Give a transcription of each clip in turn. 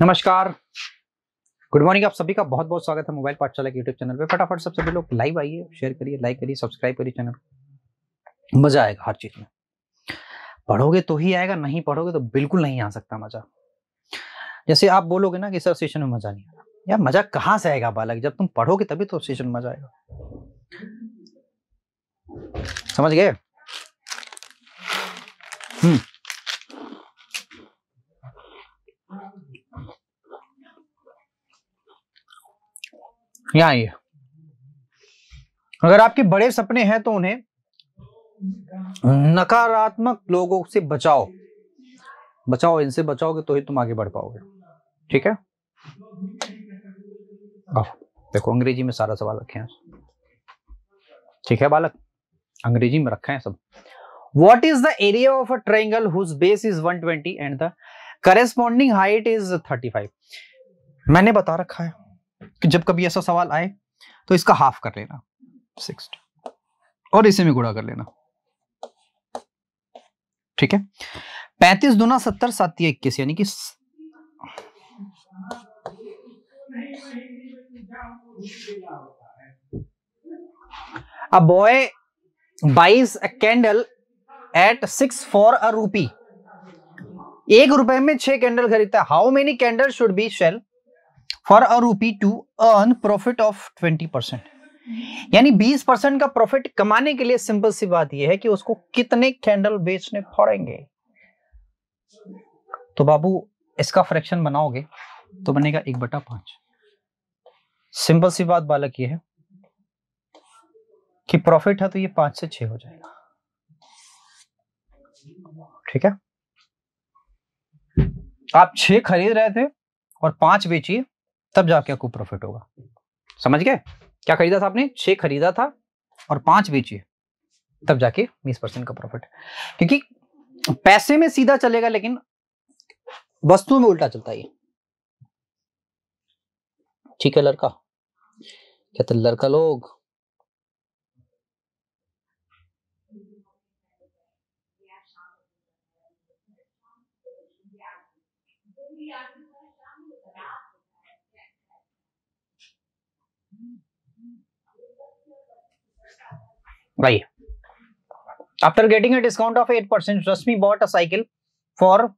नमस्कार good morning आप सभी का बहुत बहुत स्वागत है मोबाइल पाठशाला के यूट्यूब चैनल पे फटाफट सब सभी लोग लाइव आइए शेयर करिए लाइक करिए सब्सक्राइब करिए चैनल मजा आएगा हर चीज में पढ़ोगे तो ही आएगा नहीं पढ़ोगे तो बिल्कुल नहीं आ सकता मजा जैसे आप बोलोगे ना कि सर सेशन में मजा नहीं आया यार मजा कहाँ से आएगा बालक जब तुम पढ़ोगे तभी तो सेशन में मजा आएगा समझ गए हम्म यहां ये अगर आपके बड़े सपने हैं तो उन्हें नकारात्मक लोगों से बचाओ बचाओ इनसे बचाओगे तो ही तुम आगे बढ़ पाओगे ठीक है देखो अंग्रेजी में सारा सवाल रखे हैं ठीक है बालक अंग्रेजी में रखा है सब what is the area of a triangle whose base is 120 and the corresponding height is 35 मैंने बता रखा है कि जब कभी ऐसा सवाल आए तो इसका हाफ कर लेना सिक्स और इसे में गुड़ा कर लेना ठीक है पैंतीस दुना सत्तर सात इक्कीस यानी कि a boy buys a candle at six for a rupee एक रुपए में छह कैंडल खरीदता है how many candle should be sell for a rupee to earn profit of twenty percent यानी बीस परसेंट का प्रॉफिट कमाने के लिए सिंपल सी बात यह है कि उसको कितने कैंडल बेचने पड़ेंगे तो बाबू इसका फ्रैक्शन बनाओगे तो बनेगा एक बटा पांच सिंपल सी बात बालक ये है कि प्रॉफिट है तो ये पांच से छ हो जाएगा ठीक है आप छह खरीद रहे थे और पांच बेचिए तब जाके आपको प्रॉफिट होगा समझ गए क्या खरीदा था आपने छह खरीदा था और पांच बेचिए तब जाके बीस परसेंट का प्रॉफिट क्योंकि पैसे में सीधा चलेगा लेकिन वस्तुओं में उल्टा चलता है ठीक है लड़का कहते तो लड़का लोग of eight percent Rashmi bought a cycle for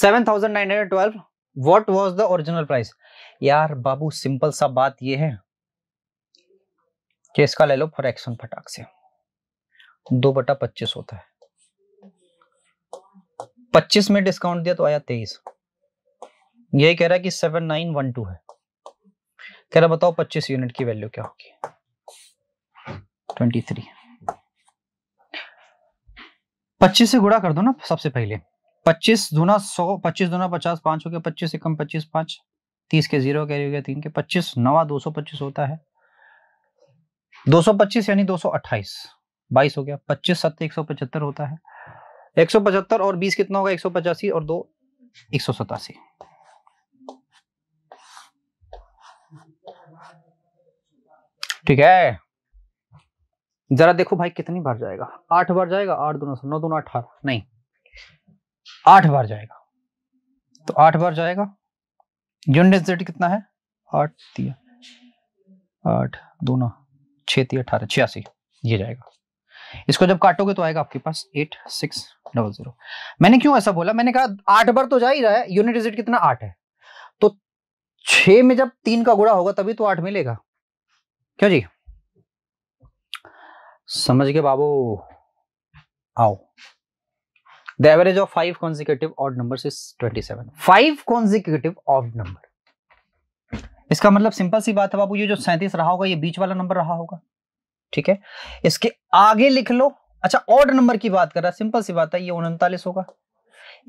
seven thousand nine hundred twelve what was the original price यार बाबू सिंपल सा बात ये है कि इसका ले लो फॉर एक्शन फटाक से दो बटा पच्चीस होता है पच्चीस में डिस्काउंट दिया तो आया तेईस यही कह रहा है कि सेवन नाइन वन टू है कह रहा बताओ 25 यूनिट की वैल्यू क्या होगी 23 25 से गुणा कर दो ना सबसे पहले 25 दूना 100 25 दूना 50 पांच हो गया 25 से कम 25 पांच 30 के जीरो कैरी हो गया तीन के 25 नवा 225 होता है 225 यानी 228 22 हो गया 25 सत्य 175 होता है 175 और 20 कितना होगा 185 और दो एक सौ सतासी ठीक है जरा देखो भाई कितनी बार जाएगा आठ बार जाएगा आठ दोनों नौ दोनों अठारह नहीं आठ बार जाएगा तो आठ बार जाएगा यूनिट रेट कितना है आठ तीन आठ दोनों छह तीन अठारह छियासी ये जाएगा इसको जब काटोगे तो आएगा आपके पास एट सिक्स डबल जीरो मैंने क्यों ऐसा बोला मैंने कहा आठ बार तो जा ही रहा है यूनिट डिजिट कितना आठ है तो छह में जब तीन का गुड़ा होगा तभी तो आठ मिलेगा क्यों जी समझ के बाबू आओ the average of five consecutive odd number is twenty seven five consecutive odd number इसका मतलब सिंपल सी बात है बाबू ये जो सैंतीस रहा होगा ये बीच वाला नंबर रहा होगा ठीक है इसके आगे लिख लो अच्छा ऑड नंबर की बात कर रहा है सिंपल सी बात है ये उनतालीस होगा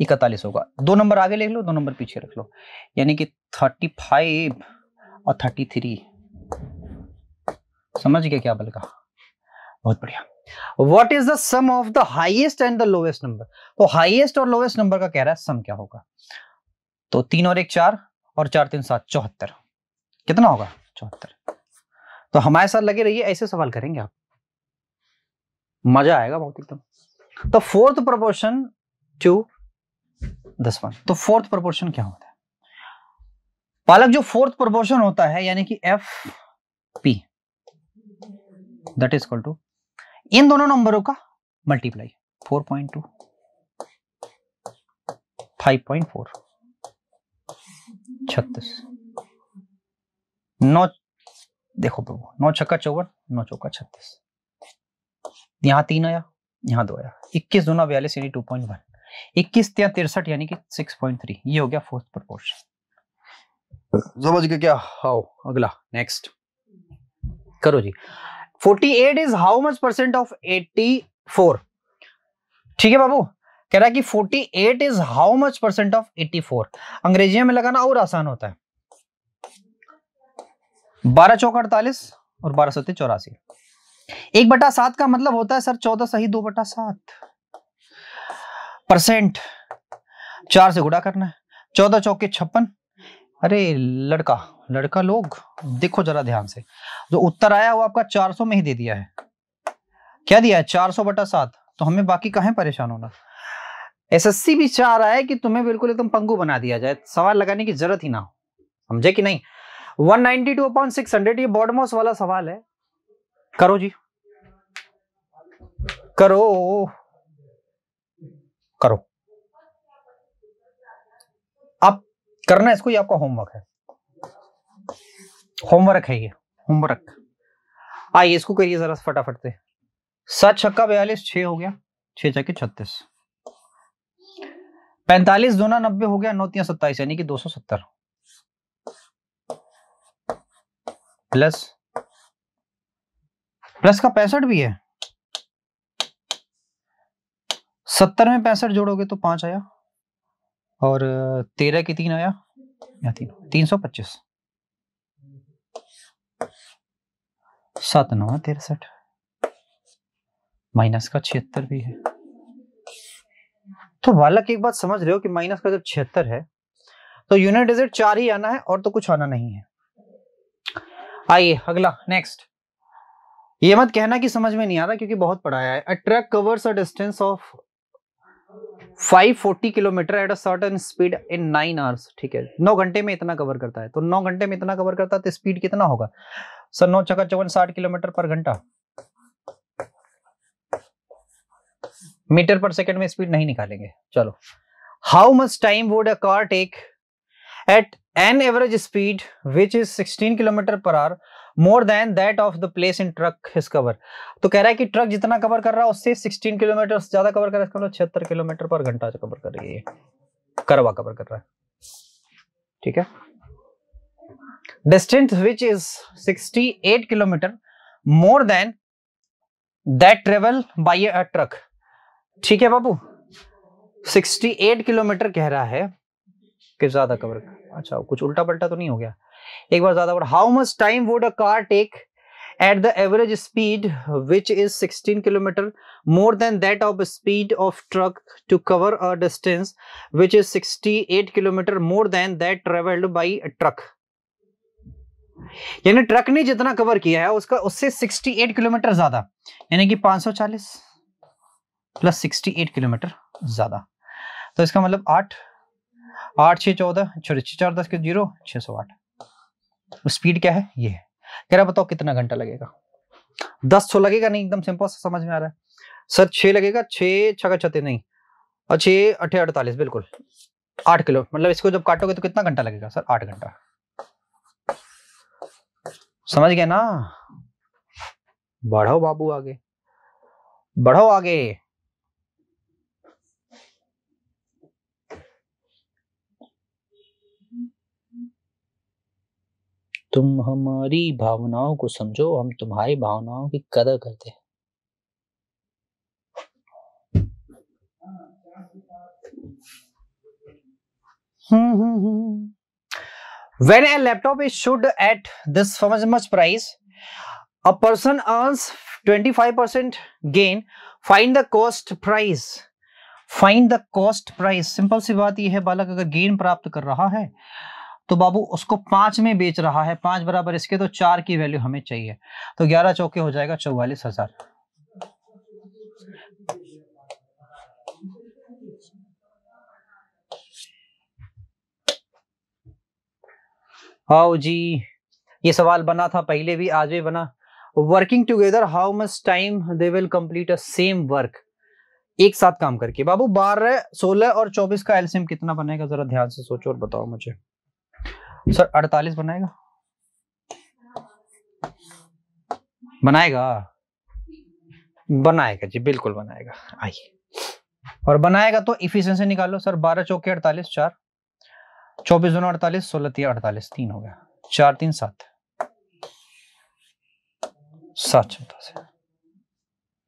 इकतालीस होगा दो नंबर आगे लिख लो दो नंबर पीछे रख लो यानी कि थर्टी फाइव और थर्टी थ्री समझ गया क्या बल का बहुत बढ़िया what is the sum of the highest and the lowest number तो हाइएस्ट और लोवेस्ट नंबर का कह रहा है सम क्या होगा तो तीन और एक चार और चार तीन सात चौहत्तर कितना होगा चौहत्तर तो हमारे साथ लगे रहिए ऐसे सवाल करेंगे आप मजा आएगा बहुत एकदम तो फोर्थ प्रोपोर्शन टू दस वन तो फोर्थ प्रोपोर्शन क्या होता है पालक जो फोर्थ प्रोपोर्शन होता है यानी कि F P that is equal to इन दोनों नंबरों का मल्टीप्लाई 4.2 5.4 छत्तीस नौ देखो प्रभु नौ छक्का चौवन नौ चौका छत्तीस यहाँ तीन आया यहाँ दो आया इक्कीस नौ बयालीस यानी टू पॉइंट वन इक्कीस या तिरसठ यानी कि सिक्स पॉइंट थ्री ये हो गया फोर्थ प्रपोर्शन समझ गए क्या हाउ अगला नेक्स्ट करो जी 48 is how much percent of 84 ठीक है बाबू कह रहा है कि 48 is how much percent of 84 अंग्रेजी में लगाना और आसान होता है बारह चौक अड़तालीस और बारह सत्य चौरासी एक बटा सात का मतलब होता है सर चौदह सही दो बटा सात परसेंट चार से गुड़ा करना है चौदह चौके छप्पन अरे लड़का लड़का लोग देखो जरा ध्यान से जो उत्तर आया वो आपका 400 में ही दे दिया है क्या दिया है 400 बटा सात तो हमें बाकी कहा परेशान होना एसएससी भी चाह रहा है कि तुम्हें बिल्कुल एकदम पंगु बना दिया जाए सवाल लगाने की जरूरत ही ना हो समझे कि नहीं one ninety two upon hundred ये बॉडमोस वाला सवाल है करो जी करो करो आप करना इसको ये आपका होमवर्क है होमवर्क है ये होमवर्क आइए इसको करिए जरा फटाफट से सात छक्का बयालीस छ हो गया छः छक्के छत्तीस पैंतालीस दोना नब्बे हो गया नौतिया सत्ताईस यानी कि दो सौ सत्तर प्लस प्लस का पैंसठ भी है सत्तर में पैंसठ जोड़ोगे तो पांच आया और तेरह की तीन आया या तीन तीन सौ पच्चीस सात नवा तिरसठ माइनस का छिहत्तर भी है तो बालक एक बात समझ रहे हो कि माइनस का जब छिहत्तर है तो यूनिट डिजिट चार ही आना है और तो कुछ आना नहीं है आइए अगला नेक्स्ट ये मत कहना कि समझ में नहीं आ रहा क्योंकि बहुत पढ़ाया है a truck covers a distance of 540 kilometre at a certain speed in nine hours ठीक है नौ घंटे में इतना कवर करता है तो नौ घंटे में इतना कवर करता है तो स्पीड कितना होगा सर नौ छक्का चौवन साठ किलोमीटर पर घंटा मीटर पर सेकंड में स्पीड नहीं निकालेंगे चलो how much time would a car take at an average speed which is 16 kilometre per hour more than that of the place in truck is cover तो कह रहा है कि ट्रक जितना कवर कर रहा है उससे 16 किलोमीटर ज्यादा कवर कर रहा है मतलब छिहत्तर किलोमीटर पर घंटा कवर कर रही है करवा कवर कर रहा है ठीक है distance which is 68 kilometer more than that travel by a truck ठीक है बाबू 68 किलोमीटर कह रहा है कि ज्यादा कवर अच्छा कुछ उल्टा पलटा तो नहीं हो गया एक बार ज्यादा how much time would a car take at the average speed which is 16 km more than that of speed of truck to cover a distance which is 68 km more than that traveled by a truck यानी truck ने जितना cover किया है उसका उससे 68 kilometre ज्यादा यानी कि 540 प्लस 68 किलोमीटर ज्यादा तो इसका मतलब आठ आठ छह चौदह छोटे छह चार दस के जीरो छह सौ आठ स्पीड तो क्या है ये है कह रहा बताओ कितना घंटा लगेगा दस सौ लगेगा नहीं एकदम सिंपल से समझ में आ रहा है सर छह लगेगा छः छः का छते नहीं और छः अठे अड़तालीस बिल्कुल आठ किलो मतलब इसको जब काटोगे तो कितना घंटा लगेगा सर आठ घंटा समझ गए ना बढ़ो बाबू आगे बढ़ो आगे तुम हमारी भावनाओं को समझो हम तुम्हारी भावनाओं की कदर करते हैं hmm hmm hmm When a laptop is sold at this much price, a person earns 25% gain. Find the cost price. Find the cost price simple सी बात यह है बालक अगर गेन प्राप्त कर रहा है तो बाबू उसको पांच में बेच रहा है पांच बराबर इसके तो चार की वैल्यू हमें चाहिए तो ग्यारह चौके हो जाएगा चौवालीस हज़ार हाउ जी ये सवाल बना था पहले भी आज भी बना working together how much time they will complete a same work एक साथ काम करके बाबू बारह सोलह और चौबीस का एलसीएम कितना बनेगा जरा ध्यान से सोचो और बताओ मुझे सर अड़तालीस बनाएगा बनाएगा बनाएगा जी बिल्कुल बनाएगा आइए और बनाएगा तो इफिशियंसी निकालो सर बारह चौके अड़तालीस चार चौबीस दोनों अड़तालीस सोलह तीन अड़तालीस तीन हो गया चार तीन सात सात चौथा से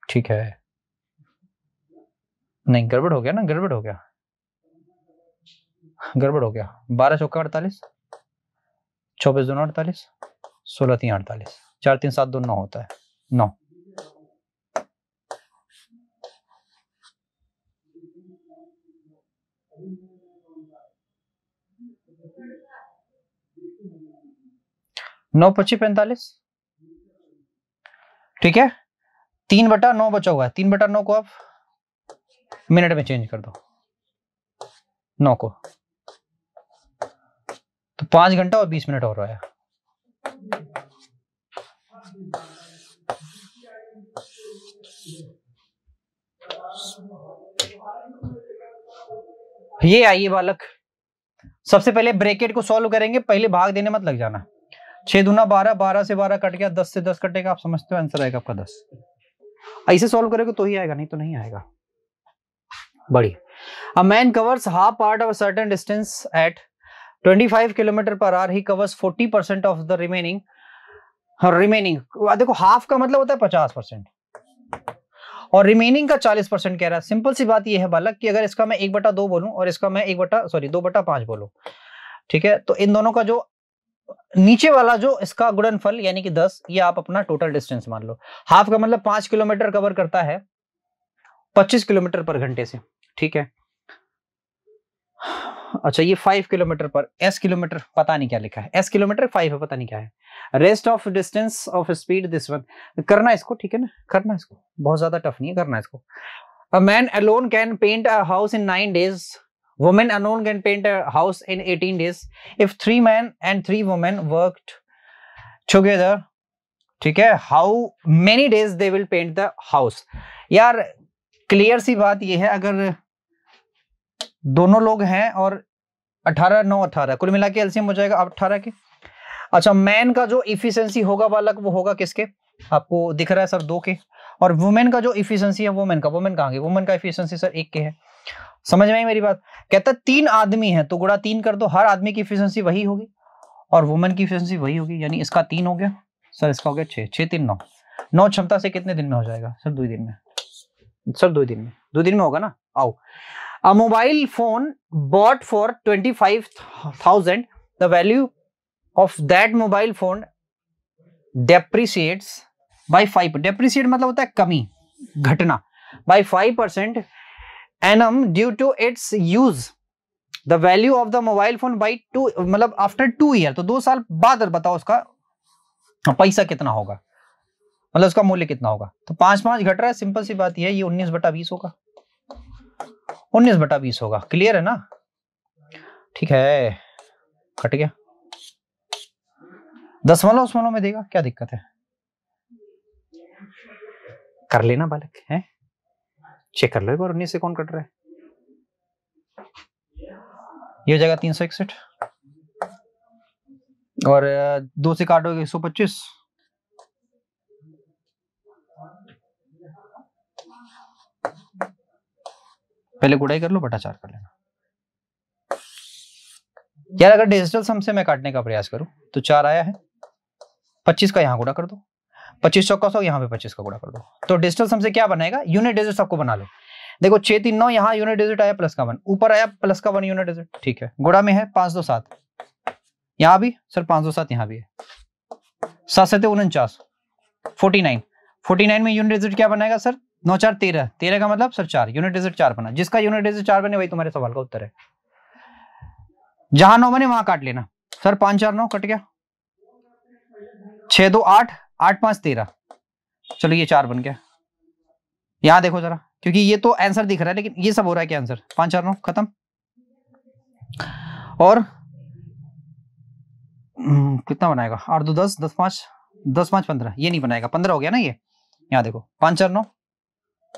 ठीक है नहीं गड़बड़ हो गया ना गड़बड़ हो गया गड़बड़ हो गया बारह चौका अड़तालीस चौबीस दोनों अड़तालीस सोलह तीन अड़तालीस चार तीन सात दो नौ होता है नौ नौ पच्चीस पैंतालीस ठीक है तीन बटा नौ बचा हुआ है तीन बटा नौ को आप मिनट में चेंज कर दो नौ को तो पांच घंटा और बीस मिनट और आया ये आइए बालक सबसे पहले ब्रेकेट को सॉल्व करेंगे पहले भाग देने मत लग जाना छह दुना बारह बारह से बारह कट गया दस से दस कटेगा आप समझते हो आंसर आएगा आपका दस ऐसे सॉल्व करेगा तो ही आएगा नहीं तो नहीं आएगा बड़ी a man covers half part of certain distance at 25 kilometre per आर he covers 40 percent of the remaining remaining देखो हाफ का मतलब होता है 50 परसेंट और रिमेनिंग का चालीस परसेंट कह रहा है सिंपल सी बात यह है बालक कि अगर इसका मैं एक बटा दो बोलूं और इसका मैं एक बटा सॉरी दो बटा पांच बोलू ठीक है तो इन दोनों का जो नीचे वाला जो इसका फल यानी कि दस ये आप अपना टोटल डिस्टेंस मान लो हाफ का मतलब पांच किलोमीटर कवर करता है पच्चीस किलोमीटर पर घंटे से ठीक है अच्छा ये five kilometre per S kilometre पता नहीं क्या लिखा है एस किलोमीटर फाइव है पता नहीं क्या है rest of distance of speed this one करना इसको ठीक है ना करना इसको बहुत ज्यादा टफ नहीं है करना इसको a man alone can paint a house in nine days women alone can paint a house in eighteen days if three man and three women work together ठीक है how many days they will paint the house यार clear सी बात यह है अगर दोनों लोग हैं और अठारह नौ अठारह कुल मिला के एल्सियम हो जाएगा अठारह के अच्छा मैन का जो इफिशियंसी होगा बालक वो होगा किसके आपको दिख रहा है सर दो के और वुमेन का जो इफिशियंसी है वुमेन का वुमेन कहाँ वुमेन का इफिशियंसी सर एक के है समझ में आई मेरी बात कहता है तीन आदमी है तो गुड़ा तीन कर दो हर आदमी की इफिशियंसी वही होगी और वुमेन की इफिशियंसी वही होगी यानी इसका तीन हो गया सर इसका हो गया छः छः तीन नौ नौ क्षमता से कितने दिन में हो जाएगा सर दो दिन में सर दो दिन में दो दिन में होगा ना आओ A mobile phone bought for 25,000, the value of that mobile phone depreciates by 5. Depreciate मतलब होता है कमी, घटना by 5% annum due to its use. The value of the mobile phone by two मतलब after two year तो दो साल बाद बताओ उसका पैसा कितना होगा मतलब उसका मूल्य कितना होगा तो पांच पांच घट रहा है सिंपल सी बात यह है ये उन्नीस बटा बीस होगा उन्नीस बटा बीस होगा क्लियर है ना ठीक है कट गया दस वाला उस में देगा क्या दिक्कत है कर लेना बालक है चेक कर लो एक बार उन्नीस से कौन कट रहा है ये हो जाएगा तीन सौ इकसठ और दो से काटोगे एक सौ पच्चीस पहले गुड़ाई कर लो बटा चार कर लेना यार अगर डिजिटल सम से मैं काटने का प्रयास करूं तो चार आया है पच्चीस का यहाँ गुड़ा कर दो पच्चीस चौका सौ यहाँ पे पच्चीस का गुड़ा कर दो तो डिजिटल सम से क्या बनाएगा यूनिट डिजिट सबको बना लो देखो छह तीन नौ यहाँ यूनिट डिजिट आया प्लस का वन ऊपर आया प्लस का वन यूनिट डिजिट ठीक है गुड़ा में है पांच दो सात यहाँ भी सर पांच दो सात यहाँ भी है सात सत्य उनचास फोर्टी नाइन फोर्टी नाइन में यूनिट डिजिट क्या बनाएगा सर नौ चार तेरह तेरह का मतलब सर चार यूनिट डिजिट चार बना जिसका यूनिट डिजिट चार बने वही तुम्हारे सवाल का उत्तर है जहां नौ बने वहां काट लेना सर पांच चार नौ कट गया छह दो आठ आठ पांच तेरह चलो ये चार बन गया यहां देखो जरा क्योंकि ये तो आंसर दिख रहा है लेकिन ये सब हो रहा है क्या आंसर पांच चार नौ खत्म और हम्म, कितना बनाएगा आठ दो दस दस पांच दस पांच पंद्रह ये नहीं बनाएगा पंद्रह हो गया ना ये यहाँ देखो पांच चार नौ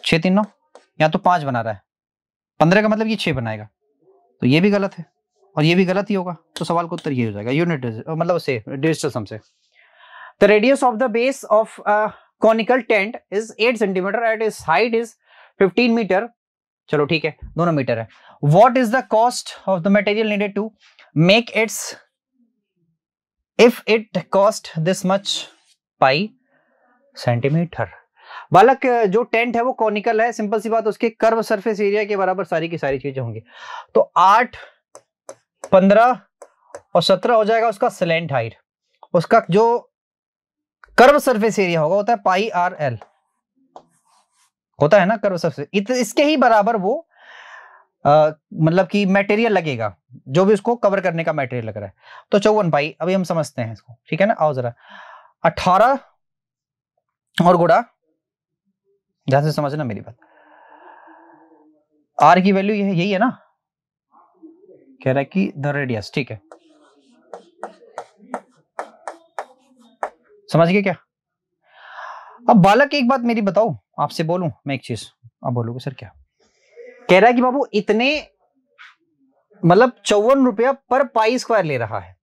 छः तीन नौ या तो पाँच बना रहा है पंद्रह का मतलब ये छः बनाएगा तो ये भी गलत है और ये भी गलत ही होगा तो सवाल का उत्तर ये हो जाएगा यूनिट मतलब से डिजिटल सम से the radius of the base of conical tent is eight centimetre eight is height is fifteen metre चलो ठीक है दोनों मीटर है what is the cost of the material needed to make its if it cost this much pi centimetre बालक जो tent है वो conical है सिंपल सी बात उसके कर्व सरफेस एरिया के बराबर सारी की सारी चीजें होंगी तो आठ पंद्रह और सत्रह हो जाएगा उसका सिलेंट हाइट उसका जो कर्व सरफेस एरिया होगा होता है पाई आर एल होता है ना कर्व सरफेस इसके ही बराबर वो मतलब कि मटेरियल लगेगा जो भी उसको कवर करने का मटेरियल लग रहा है तो चौवन पाई अभी हम समझते हैं इसको ठीक है ना आओ जरा अठारह और गुड़ा ध्यान से समझना मेरी बात आर की वैल्यू यही है ना कह रहा है कि द रेडियस ठीक है समझ गए क्या अब बालक एक बात मेरी बताओ आपसे बोलू मैं एक चीज आप बोलोगे सर क्या कह रहा है कि बाबू इतने मतलब चौवन रुपया पर पाई स्क्वायर ले रहा है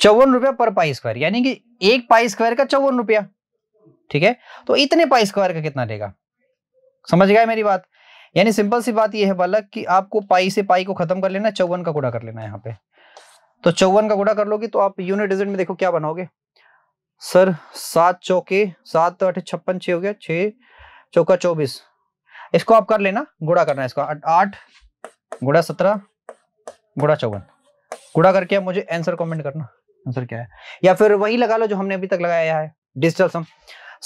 चौवन रुपया पर पाई स्क्वायर यानी कि एक पाई स्क्वायर का चौवन रुपया ठीक है तो इतने पाई स्क्वायर का कितना रहेगा समझ गया मेरी बात यानी सिंपल सी बात यह है बालक कि आपको पाई से पाई को खत्म कर लेना चौवन का गुड़ा कर लेना यहाँ पे तो चौवन का गुड़ा कर लोगे तो आप यूनिट डिजिट में देखो क्या बनाओगे सर सात चौके सात तो अठे छप्पन छ हो गया छ चौका चौबीस इसको आप कर लेना गुड़ा करना है इसको आठ गुड़ा सत्रह गुड़ा चौवन गुड़ा करके मुझे आंसर कमेंट करना आंसर क्या है या फिर वही लगा लो जो हमने अभी तक लगाया है डिजिटल सम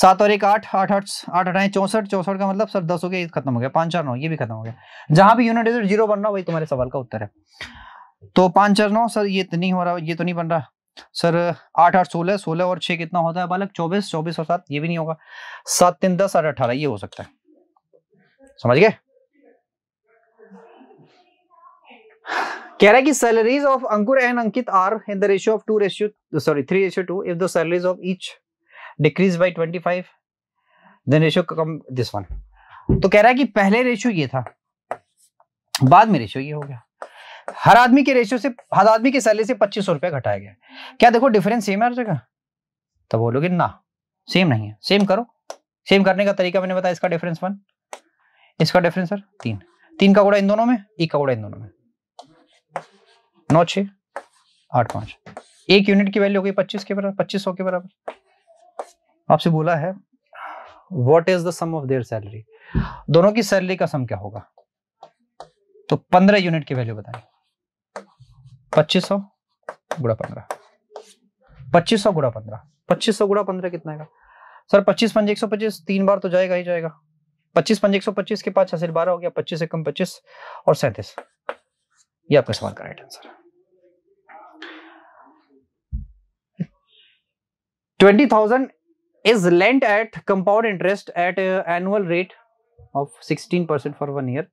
सात और एक आठ आठ आठ आठ अठाई चौसठ चौसठ का मतलब सर दस हो गया खत्म हो गया पांच चार नौ ये भी खत्म हो गया जहां भी यूनिट डिजिट जीरो बन रहा वही तुम्हारे सवाल का उत्तर है तो पांच चार नौ सर ये तो नहीं हो रहा ये तो नहीं बन रहा सर आठ आठ सोलह सोलह और छह कितना होता है बालक चौबीस चौबीस और सात ये भी नहीं होगा सात तीन दस आठ अठारह ये हो सकता है समझ गए कह रहा है कि salaries of Ankur and Ankit are in the ratio of two ratio sorry three ratio two if the salaries of each decrease by twenty five then ratio come this one तो कह रहा है कि पहले रेशियो ये था बाद में रेशियो ये हो गया हर आदमी के रेशियो से हर आदमी के सैलरी से पच्चीस सौ रुपया घटाया गया क्या देखो डिफरेंस सेम है हर जगह तो बोलोगे ना सेम नहीं है सेम करो सेम करने का तरीका मैंने बताया इसका डिफरेंस वन इसका डिफरेंस सर तीन तीन का कौड़ा इन दोनों में एक का कौड़ा इन दोनों में नौ छ आठ पांच एक यूनिट की वैल्यू हो गई पच्चीस के बराबर पच्चीस सौ के बराबर आपसे बोला है what is the sum of their salary दोनों की सैलरी का सम क्या होगा तो पंद्रह यूनिट की वैल्यू बताइए पच्चीस सौ गुड़ा पंद्रह पच्चीस सौ गुड़ा पंद्रह पच्चीस सौ गुड़ा पंद्रह कितना है सर पच्चीस पंजे एक सौ पच्चीस तीन बार तो जाएगा ही जाएगा पच्चीस पंजे एक सौ पच्चीस के पाँच हासिल बारह हो गया पच्चीस से कम पच्चीस और सैंतीस ये आपका सवाल का right answer twenty thousand is lent at compound interest at an uh, annual rate of 16% for one year.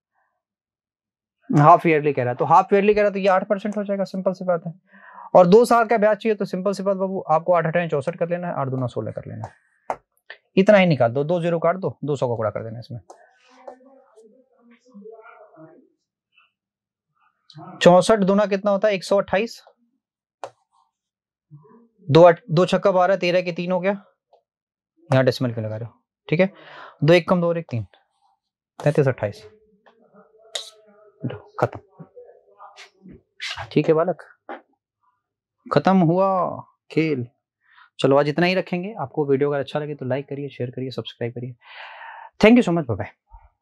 Half yearly कह रहा है तो हाफ ईयरली कह रहा है तो ये आठ परसेंट हो जाएगा सिंपल सी बात है और दो साल का ब्याज चाहिए तो सिंपल सी बात बाबू आपको आठ अठाई चौसठ कर लेना है आठ दोनों सोलह कर लेना है इतना ही निकाल दो दो जीरो काट दो दो सौ का कूड़ा कर देना इसमें चौसठ दोना कितना होता है एक सौ अट्ठाईस दो छक्का बारह तेरह के तीन हो गया यहाँ डेसिमल क्यों लगा रहे हो ठीक है दो एक कम दो और एक तीन तैतीस अट्ठाईस खत्म ठीक है बालक खत्म हुआ खेल चलो आज इतना ही रखेंगे आपको वीडियो अगर अच्छा लगे तो लाइक करिए शेयर करिए सब्सक्राइब करिए thank you so much bye